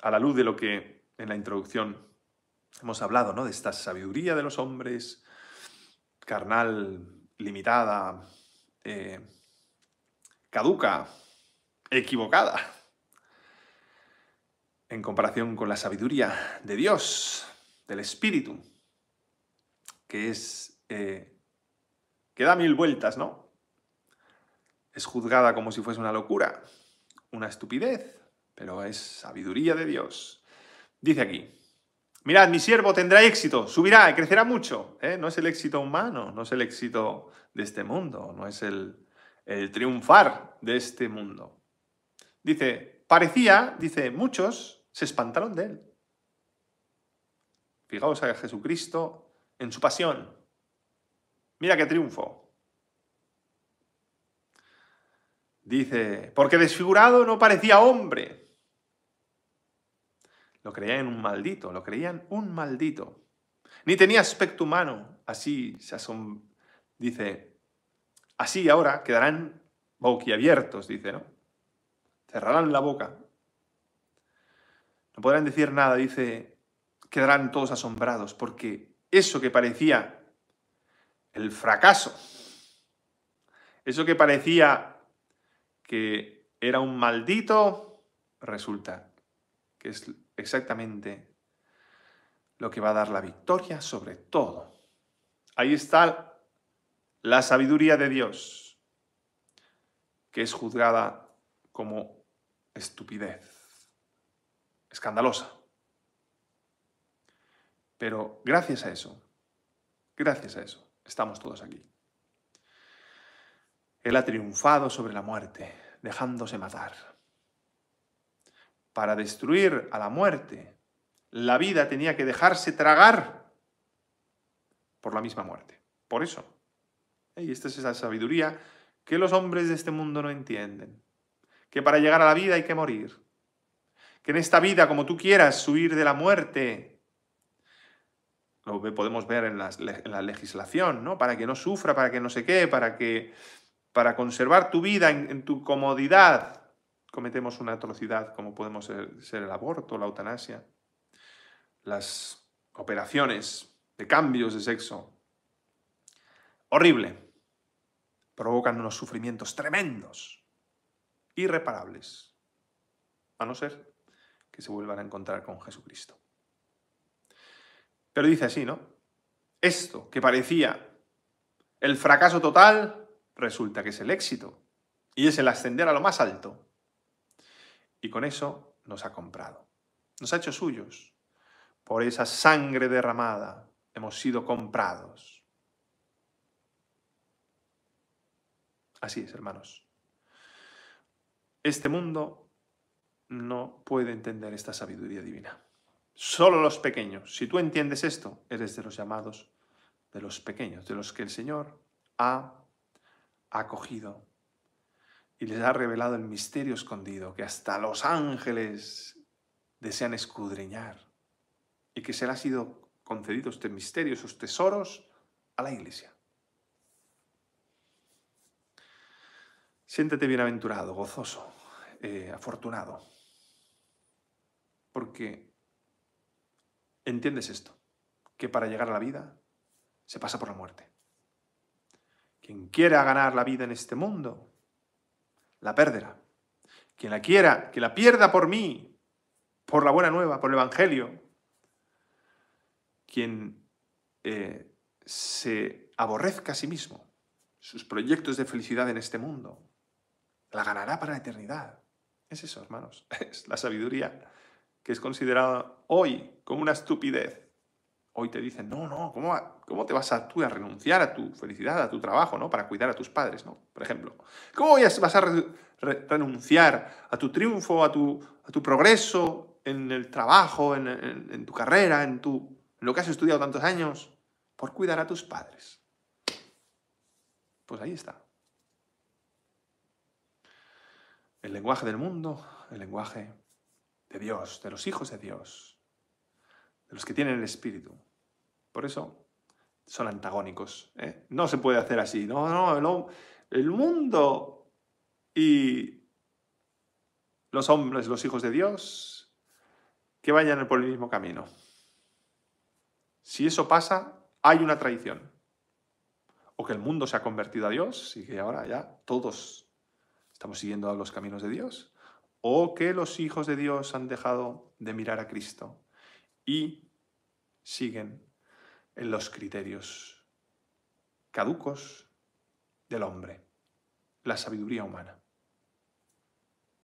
a la luz de lo que en la introducción hemos hablado, ¿no? De esta sabiduría de los hombres, carnal, limitada, eh, caduca, equivocada, en comparación con la sabiduría de Dios, del Espíritu, que es... Eh, que da mil vueltas, ¿no? Es juzgada como si fuese una locura, una estupidez, pero es sabiduría de Dios. Dice aquí, mirad, mi siervo tendrá éxito, subirá y crecerá mucho. ¿eh? No es el éxito humano, no es el éxito de este mundo, no es el, el triunfar de este mundo. Dice, parecía, dice, muchos se espantaron de él. Fijaos a Jesucristo en su pasión. Mira qué triunfo. Dice, porque desfigurado no parecía hombre, lo creían un maldito, lo creían un maldito. Ni tenía aspecto humano. Así se asom... Dice, así ahora quedarán boquiabiertos, dice, ¿no? Cerrarán la boca. No podrán decir nada, dice, quedarán todos asombrados, porque eso que parecía el fracaso, eso que parecía que era un maldito, resulta que es exactamente lo que va a dar la victoria sobre todo. Ahí está la sabiduría de Dios, que es juzgada como estupidez, escandalosa. Pero gracias a eso, gracias a eso, estamos todos aquí. Él ha triunfado sobre la muerte, dejándose matar para destruir a la muerte, la vida tenía que dejarse tragar por la misma muerte. Por eso. Y esta es esa sabiduría que los hombres de este mundo no entienden. Que para llegar a la vida hay que morir. Que en esta vida, como tú quieras, huir de la muerte. Lo podemos ver en, la legislación, ¿no? Para que no sufra, para que no se sé qué, para que para conservar tu vida en tu comodidad, cometemos una atrocidad como podemos ser, el aborto, la eutanasia, las operaciones de cambios de sexo, horrible, provocan unos sufrimientos tremendos, irreparables, a no ser que se vuelvan a encontrar con Jesucristo. Pero dice así, ¿no? Esto que parecía el fracaso total, resulta que es el éxito y es el ascender a lo más alto y con eso nos ha comprado. Nos ha hecho suyos. Por esa sangre derramada hemos sido comprados. Así es, hermanos. Este mundo no puede entender esta sabiduría divina. Solo los pequeños. Si tú entiendes esto, eres de los llamados, de los pequeños, de los que el Señor ha acogido y les ha revelado el misterio escondido que hasta los ángeles desean escudriñar y que se le ha sido concedido este misterio, sus tesoros, a la iglesia. Siéntete bienaventurado, gozoso, eh, afortunado, porque entiendes esto, que para llegar a la vida se pasa por la muerte. Quien quiera ganar la vida en este mundo la perderá. Quien la quiera, que la pierda por mí, por la buena nueva, por el Evangelio. Quien eh, se aborrezca a sí mismo, sus proyectos de felicidad en este mundo, la ganará para la eternidad. Es eso, hermanos. Es la sabiduría que es considerada hoy como una estupidez hoy te dicen, no, no, ¿cómo, cómo te vas tú a renunciar a tu felicidad, a tu trabajo, ¿no? Para cuidar a tus padres, ¿no? Por ejemplo. ¿Cómo vas a renunciar a tu triunfo, a tu, a tu progreso en el trabajo, en, tu carrera, en, tu, en lo que has estudiado tantos años, por cuidar a tus padres? Pues ahí está. El lenguaje del mundo, el lenguaje de Dios, de los hijos de Dios, de los que tienen el Espíritu. Por eso son antagónicos. ¿eh? No se puede hacer así. No, no, no, el mundo y los hombres, los hijos de Dios, que vayan por el mismo camino. Si eso pasa, hay una traición. O que el mundo se ha convertido a Dios y que ahora ya todos estamos siguiendo los caminos de Dios. O que los hijos de Dios han dejado de mirar a Cristo y siguen en los criterios caducos del hombre, la sabiduría humana.